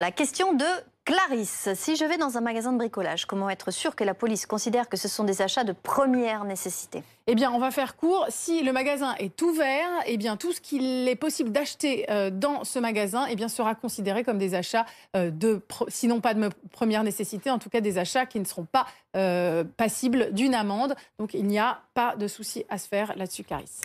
La question de Clarisse, si je vais dans un magasin de bricolage, comment être sûr que la police considère que ce sont des achats de première nécessité Eh bien, on va faire court. Si le magasin est ouvert, eh bien, tout ce qu'il est possible d'acheter euh, dans ce magasin eh bien, sera considéré comme des achats euh, de, sinon pas de première nécessité, en tout cas des achats qui ne seront pas euh, passibles d'une amende. Donc, il n'y a pas de souci à se faire là-dessus, Clarisse.